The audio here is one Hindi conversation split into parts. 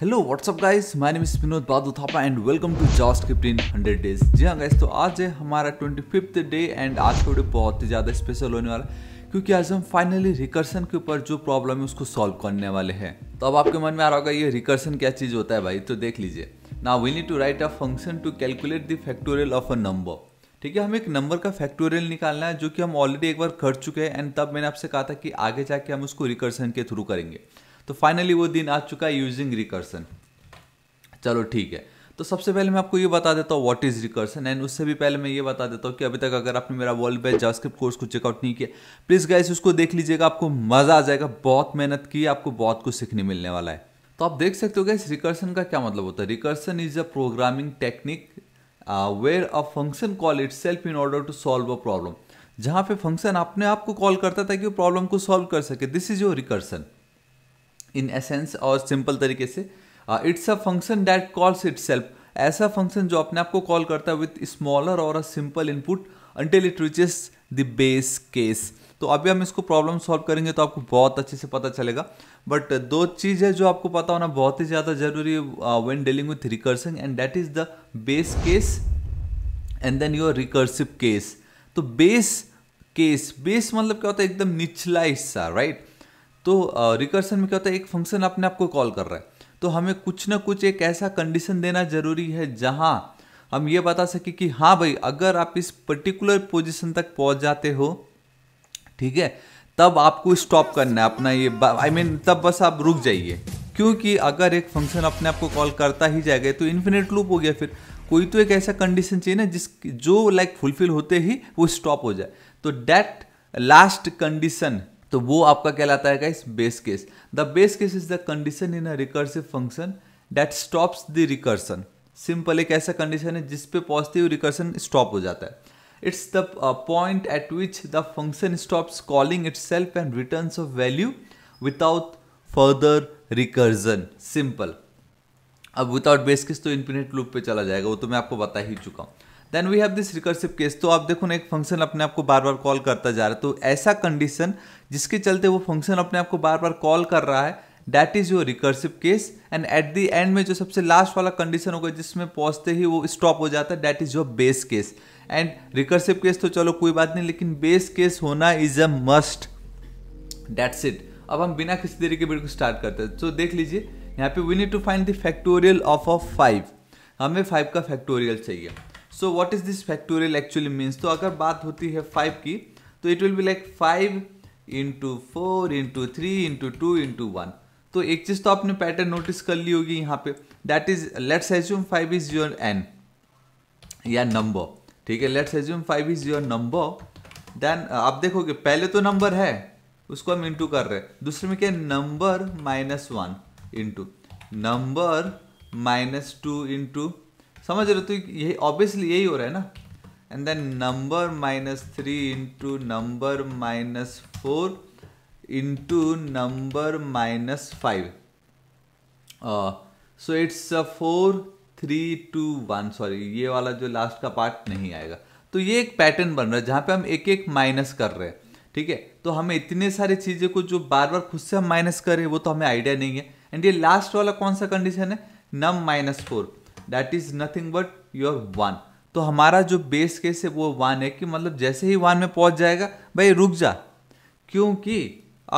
Hello what's up guys my name is Vinod Badal Thapa and welcome to JavaScript in hundred days जी हाँ गाइस तो आज है हमारा ट्वेंटी फिफ्थ डे एंड आज का वीडियो बहुत ही ज़्यादा स्पेशल होने वाला है क्योंकि आज हम फाइनली रिकर्सन के ऊपर जो प्रॉब्लम है उसको सॉल्व करने वाले हैं तो अब आपके मन में आ रहा होगा ये रिकर्सन क्या चीज़ होता है भाई तो देख लीजिए ना we need to write a function to calculate the factorial of a number ठीक है हमें एक नंबर का फैक्टोरियल निकालना है जो कि हम ऑलरेडी एक बार कर चुके हैं एंड तब मैंने आपसे कहा था कि आगे जाके हम उसको रिकर्सन के थ्रू करेंगे तो फाइनली वो दिन आ चुका है यूजिंग रिकर्सन चलो ठीक है तो सबसे पहले मैं आपको ये बता देता हूँ व्हाट इज़ रिकर्सन एंड उससे भी पहले मैं ये बता देता हूँ कि अभी तक अगर आपने मेरा वर्ल्ड बेस्ट जावास्क्रिप्ट कोर्स को चेकआउट नहीं किया प्लीज़ गाइस उसको देख लीजिएगा आपको मज़ा आ जाएगा बहुत मेहनत की आपको बहुत कुछ सीखने मिलने वाला है तो आप देख सकते हो गाइस रिकर्सन का क्या मतलब होता है recursion is a programming technique where a function call itself in order to solve a problem जहाँ पे फंक्शन अपने आप को कॉल करता था ताकि वो प्रॉब्लम को सॉल्व कर सके this is your recursion in essence और सिंपल तरीके से it's a function that calls itself ऐसा फंक्शन जो अपने आप को कॉल करता है विथ स्मॉलर और a simple input until it reaches the base case तो अभी हम इसको प्रॉब्लम सॉल्व करेंगे तो आपको बहुत अच्छे से पता चलेगा बट uh, दो चीज़ है जो आपको पता होना बहुत ही ज़्यादा जरूरी है when dealing with recursing and that is the base case and then your recursive case तो बेस केस बेस मतलब क्या होता है एकदम निचला हिस्सा राइट तो रिकर्सन में क्या होता है एक फंक्शन अपने आप को कॉल कर रहा है तो हमें कुछ ना कुछ एक ऐसा कंडीशन देना जरूरी है जहाँ हम ये बता सके कि हाँ भाई अगर आप इस पर्टिकुलर पोजिशन तक पहुँच जाते हो ठीक है तब आपको स्टॉप करना है अपना ये आई I मीन mean, तब बस आप रुक जाइए क्योंकि अगर एक फंक्शन अपने आप को कॉल करता ही जाएगा तो इन्फिनेट लूप हो गया फिर कोई तो एक ऐसा कंडीशन चाहिए ना जिस जो लाइक फुलफिल होते ही वो स्टॉप हो जाए तो डैट लास्ट कंडीशन तो वो आपका कहलाता है guys base case the base case is the condition in a recursive function that stops the recursion simple एक ऐसा कंडीशन है जिस पे पॉजिटिव रिकर्सन स्टॉप हो जाता है it's the point at which the function stops calling itself and return of value without further recursion simple अब विदाउट बेस केस तो इन्फिनेट लूप पे चला जाएगा वो तो मैं आपको बता ही चुका हूँ then we have this recursive case तो आप देखो ना एक फंक्शन अपने आप को बार बार कॉल करता जा रहा है तो ऐसा कंडीशन जिसके चलते वो फंक्शन अपने आप को बार बार कॉल कर रहा है that is your recursive case and at the end में जो सबसे लास्ट वाला कंडीशन होगा जिसमें पहुंचते ही वो स्टॉप हो जाता है that is your base case and recursive case तो चलो कोई बात नहीं लेकिन बेस केस होना is a must that's it अब हम बिना किसी देरी के बिल्कुल स्टार्ट करते हैं तो देख लीजिए यहाँ पे we need to find the factorial of of five हमें फाइव का फैक्टोरियल चाहिए so what is this factorial actually means तो अगर बात होती है फाइव की तो it will be like five into four into three into two into one तो एक चीज़ तो आपने पैटर्न नोटिस कर ली होगी यहाँ पे that is let's assume five is your N या नंबर ठीक है let's assume five is your number देन आप देखोगे पहले तो नंबर है उसको हम इंटू कर रहे हैं दूसरे में क्या number minus one into number minus two into समझ रहे हो तो यही ऑब्वियसली यही हो रहा है ना and then number minus three into number minus four into number minus five so it's four three two one sorry ये वाला जो लास्ट का पार्ट नहीं आएगा तो ये एक पैटर्न बन रहा है जहाँ पे हम एक एक माइनस कर रहे हैं ठीक है तो हमें इतने सारी चीज़ें को जो बार बार खुद से हम माइनस कर रहे हैं वो तो हमें आइडिया नहीं है एंड ये लास्ट वाला कौन सा कंडीशन है num minus four that is nothing but your one तो हमारा जो बेस केस है वो वन है कि मतलब जैसे ही वन में पहुंच जाएगा भाई रुक जा क्योंकि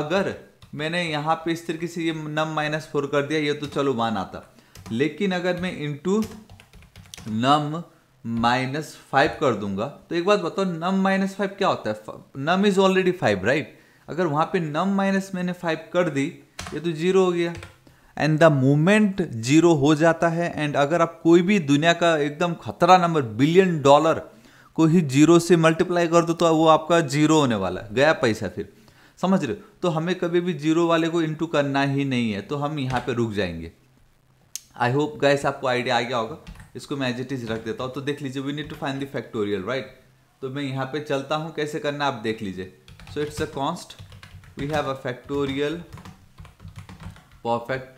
अगर मैंने यहाँ पे इस तरीके से ये नम माइनस फोर कर दिया ये तो चलो वन आता लेकिन अगर मैं इंटू नम माइनस फाइव कर दूंगा तो एक बात बताओ नम माइनस फाइव क्या होता है num is already five right अगर वहां पे नम माइनस मैंने फाइव कर दी ये तो जीरो हो गया एंड द मोमेंट जीरो हो जाता है एंड अगर आप कोई भी दुनिया का एकदम खतरा नंबर बिलियन डॉलर को ही जीरो से मल्टीप्लाई कर दो तो वो आपका जीरो होने वाला है गया पैसा फिर समझ रहे हो तो हमें कभी भी जीरो वाले को इंटू करना ही नहीं है तो हम यहाँ पे रुक जाएंगे आई होप गैस आपको आइडिया आ गया होगा इसको मैं एजिटिज रख देता हूँ तो देख लीजिए we need to find the factorial right तो मैं यहाँ पे चलता हूँ कैसे करना है आप देख लीजिए so it's a const we have a factorial perfect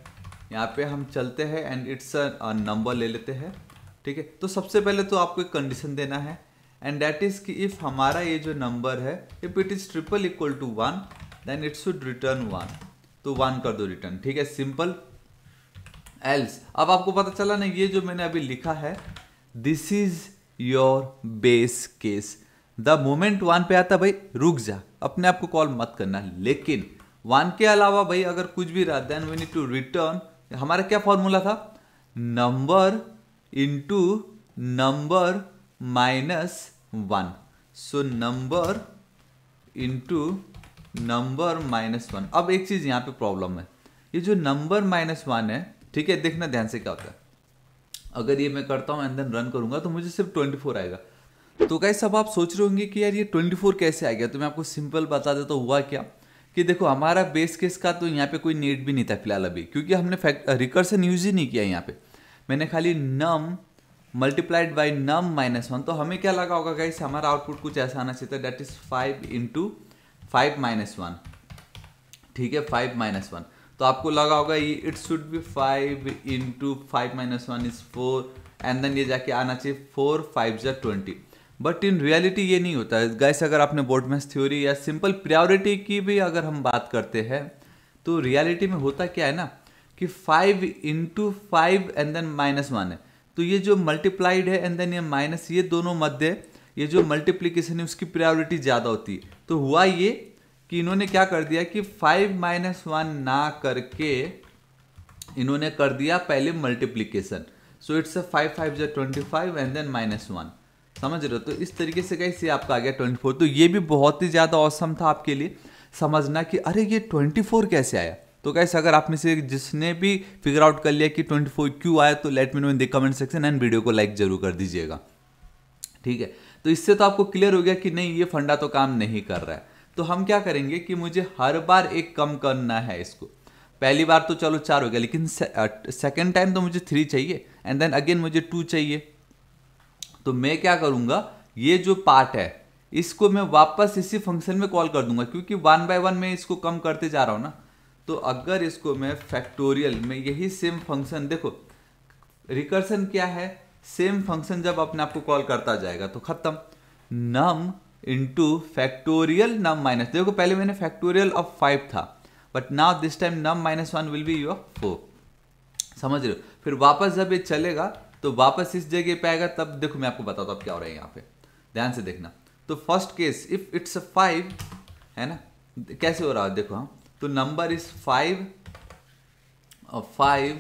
यहाँ पे हम चलते हैं एंड इट्स अ नंबर ले लेते हैं ठीक है तो सबसे पहले तो आपको एक कंडीशन देना है एंड दैट इज़ कि इफ़ हमारा ये जो नंबर है if it is triple equal to one then it should return one तो वन कर दो रिटर्न ठीक है सिंपल एल्स अब आपको पता चला ना ये जो मैंने अभी लिखा है this is your base case the moment one पे आता भाई रुक जा अपने आप को कॉल मत करना लेकिन वन के अलावा भाई अगर कुछ भी रहा then we need to return हमारा क्या फॉर्मूला था number into number minus one so number into number minus one अब एक चीज़ यहां पे प्रॉब्लम है ये जो नंबर माइनस वन है ठीक है देखना ध्यान से क्या होता है अगर ये मैं करता हूं एंड देन रन करूंगा तो मुझे सिर्फ ट्वेंटी फोर आएगा तो कैसे अब आप सोच रहे होंगे कि यार ये ट्वेंटी फोर कैसे आ गया तो मैं आपको सिंपल बता देता तो हुआ क्या कि देखो हमारा बेस केस का तो यहाँ पे कोई नीड भी नहीं था फिलहाल अभी क्योंकि हमने रिकर्सन यूज ही नहीं किया यहाँ पे मैंने खाली num multiplied by num minus one तो हमें क्या लगा होगा कहीं हमारा आउटपुट कुछ ऐसा आना चाहिए that is five into five minus one ठीक है फाइव माइनस वन तो आपको लगा होगा ये it should be five into five minus one is four and then ये जाके आना चाहिए फोर फाइव जो ट्वेंटी बट इन रियलिटी ये नहीं होता है गैस अगर आपने बोर्डमेस थ्योरी या सिंपल प्रायोरिटी की भी अगर हम बात करते हैं तो रियलिटी में होता क्या है ना कि five into five and then minus one है तो ये जो मल्टीप्लाइड है एंड देन ये माइनस ये दोनों मध्य ये जो मल्टीप्लीकेशन है उसकी प्रायोरिटी ज़्यादा होती है तो हुआ ये कि इन्होंने क्या कर दिया कि फाइव माइनस वन ना करके इन्होंने कर दिया पहले multiplication so it's a five five जो twenty five and then minus one समझ रहे हो तो इस तरीके से कैसे आपका आ गया ट्वेंटी फोर तो ये भी बहुत ही ज़्यादा औसम था आपके लिए समझना कि अरे ये ट्वेंटी फोर कैसे आया तो कैसे अगर आप में से जिसने भी फिगर आउट कर लिया कि ट्वेंटी फोर क्यों आया तो let me know in the comment section and video को लाइक जरूर कर दीजिएगा ठीक है तो इससे तो आपको क्लियर हो गया कि नहीं ये फंडा तो काम नहीं कर रहा है तो हम क्या करेंगे कि मुझे हर बार एक कम करना है इसको पहली बार तो चलो चार हो गया लेकिन सेकेंड टाइम तो मुझे थ्री चाहिए एंड देन अगेन मुझे टू चाहिए तो मैं क्या करूंगा ये जो पार्ट है इसको मैं वापस इसी फंक्शन में कॉल कर दूंगा क्योंकि वन बाय वन में इसको कम करते जा रहा हूँ ना तो अगर इसको मैं फैक्टोरियल में यही सेम फंक्शन देखो रिकर्सन क्या है सेम फंक्शन जब अपने आप को कॉल करता जाएगा तो खत्म num into factorial num minus देखो पहले मैंने फैक्टोरियल ऑफ फाइव था but now this time num minus one will be your four समझ रहे हो फिर वापस जब ये चलेगा तो वापस इस जगह पे आएगा तब देखो मैं आपको बताता हूँ क्या हो रहा है यहाँ पे ध्यान से देखना तो first case if it's five है ना कैसे हो रहा है देखो हाँ तो number is five five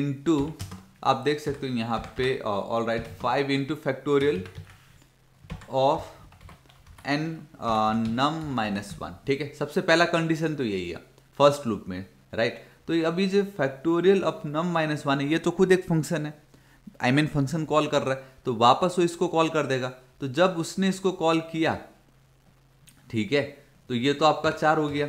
into आप देख सकते हो यहाँ पे all right five into factorial of N num minus one ठीक है सबसे पहला कंडीशन तो यही है फर्स्ट लूप में राइट right? तो अभी जो factorial of num minus one है ये तो खुद एक फंक्शन है आई मीन फंक्शन कॉल कर रहा है तो वापस वो इसको कॉल कर देगा तो जब उसने इसको कॉल किया ठीक है तो ये तो आपका चार हो गया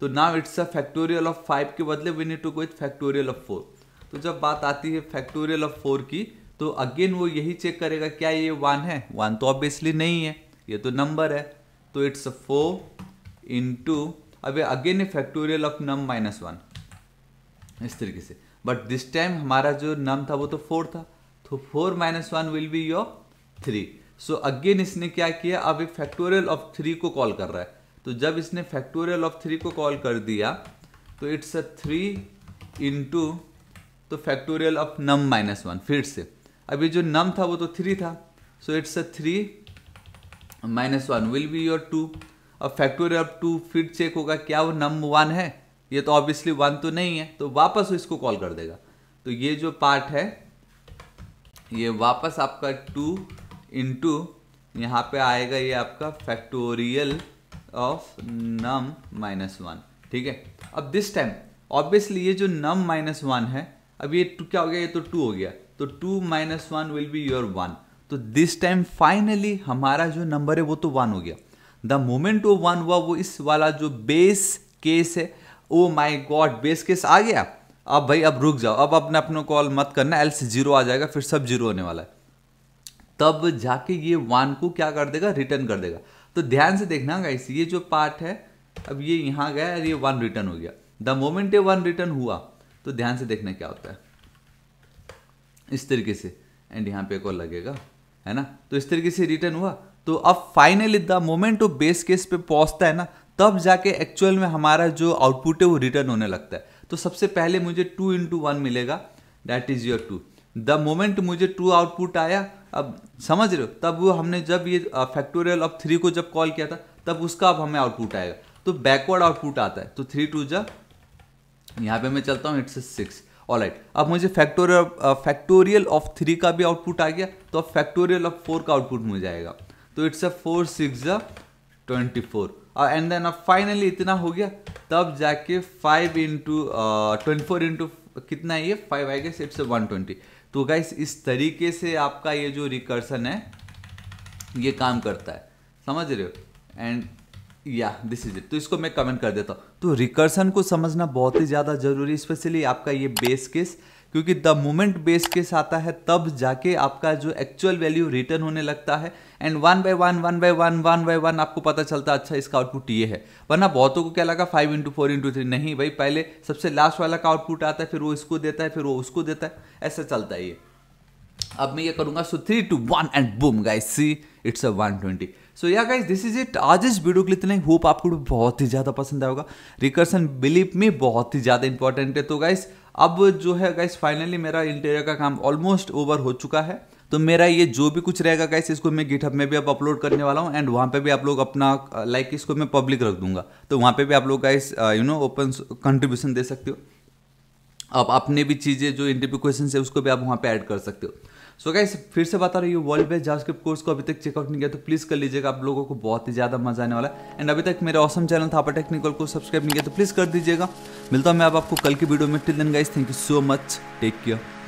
तो now it's a factorial of five के बदले वी नीड टू गो इथ फैक्टोरियल ऑफ फोर तो जब बात आती है फैक्टोरियल ऑफ फोर की तो अगेन वो यही चेक करेगा क्या ये वन है वन तो ऑब्वियसली नहीं है ये तो नंबर है तो इट्स अ फोर इंटू अब again a factorial of num minus one इस तरीके से बट दिस टाइम हमारा जो नम था वो तो फोर था तो four minus one will be your three so again इसने क्या किया अब एक फैक्टोरियल ऑफ थ्री को कॉल कर रहा है तो जब इसने फैक्टोरियल ऑफ थ्री को कॉल कर दिया तो इट्स अ थ्री इंटू तो factorial of num minus one फिर से अभी जो नम था वो तो थ्री था so it's a three minus one will be your two अब फैक्टोरियल ऑफ टू फिर चेक होगा क्या वो नम वन है ये तो ऑब्वियसली वन तो नहीं है तो वापस इसको कॉल कर देगा तो ये जो पार्ट है ये वापस आपका टू इंटू यहाँ पे आएगा ये आपका factorial of num minus one ठीक है अब दिस टाइम ऑब्वियसली ये जो नम माइनस वन है अब ये टू क्या हो गया ये तो टू हो गया तो two minus one will be your one तो दिस टाइम फाइनली हमारा जो नंबर है वो तो वन हो गया द मोमेंट वो वन हुआ वो इस वाला जो बेस केस है oh my god base case आ गया अब भाई अब रुक जाओ अब अपने अपने कॉल मत करना एल्स जीरो आ जाएगा फिर सब जीरो होने वाला है तब जाके ये वन को क्या कर देगा रिटर्न कर देगा तो ध्यान से देखना गाइस ये जो पार्ट है अब ये यहाँ गया और ये वन रिटर्न हो गया द मोमेंट ये वन रिटर्न हुआ तो ध्यान से देखना क्या होता है इस तरीके से एंड यहाँ पे एक और लगेगा है ना तो इस तरीके से रिटर्न हुआ तो अब फाइनली द मोमेंट वो बेस केस पे पहुंचता है ना तब जाके एक्चुअल में हमारा जो आउटपुट है वो रिटर्न होने लगता है तो सबसे पहले मुझे टू इंटू वन मिलेगा that is your two the moment मुझे टू आउटपुट आया अब समझ रहे हो तब वो हमने जब ये फैक्टोरियल ऑफ थ्री को जब कॉल किया था तब उसका अब हमें आउटपुट आएगा तो बैकवर्ड आउटपुट आता है तो थ्री टू जब यहाँ पे मैं चलता हूँ इट्स सिक्स ऑल राइट अब मुझे फैक्टोरियल फैक्टोरियल ऑफ थ्री का भी आउटपुट आ गया तो अब फैक्टोरियल ऑफ फोर का आउटपुट मुझे आएगा तो it's a four six twenty four and uh, then अब फाइनली इतना हो गया तब जाके five into twenty four into कितना है ये five I guess it's one twenty तो गाइस इस तरीके से आपका ये जो रिकर्सन है ये काम करता है समझ रहे हो एंड या दिस इज इट तो इसको मैं कमेंट कर देता हूँ तो रिकर्सन को समझना बहुत ही ज़्यादा जरूरी स्पेशली आपका ये बेस केस क्योंकि द मोमेंट बेस केस आता है तब जाके आपका जो एक्चुअल वैल्यू रिटर्न होने लगता है and one by one one by one one by one आपको पता चलता अच्छा इसका आउटपुट ये है वरना बहुतों को क्या लगा five into four into three नहीं भाई पहले सबसे लास्ट वाला का आउटपुट आता है फिर वो इसको देता है फिर वो उसको देता है ऐसा चलता है ये अब मैं ये करूंगा so three two one and boom guys see it's a one twenty so yeah guys this is it आज इस वीडियो के लिए इतना ही होप आपको बहुत ही ज़्यादा पसंद आएगा रिकर्सन बिलीव में बहुत ही ज़्यादा इंपॉर्टेंट है तो गाइज अब जो है गाइज फाइनली मेरा इंटीरियर का काम ऑलमोस्ट ओवर हो चुका है तो मेरा ये जो भी कुछ रहेगा गाइस इसको मैं गिटहब में भी अब अपलोड करने वाला हूँ एंड वहाँ पे भी आप लोग अपना लाइक uh, like, इसको मैं पब्लिक रख दूंगा तो वहाँ पे भी आप लोग guys you know open contribution दे सकते हो अब अपने भी चीज़ें जो इंटरव्यू क्वेश्चन है उसको भी आप वहाँ पे ऐड कर सकते हो सो so गाइस फिर से बता रही हूँ वर्ल्ड बेस्ट जावास्क्रिप्ट कोर्स को अभी तक चेकआउट नहीं किया तो प्लीज़ कर लीजिएगा आप लोगों को बहुत ही ज़्यादा मजा आने वाला है एंड अभी तक मेरा औसम चैनल था आप टेक्निकल को सब्सक्राइब नहीं किया तो प्लीज़ कर दीजिएगा मिलता हूँ मैं अब आपको कल की वीडियो में till then guys thank you so much take care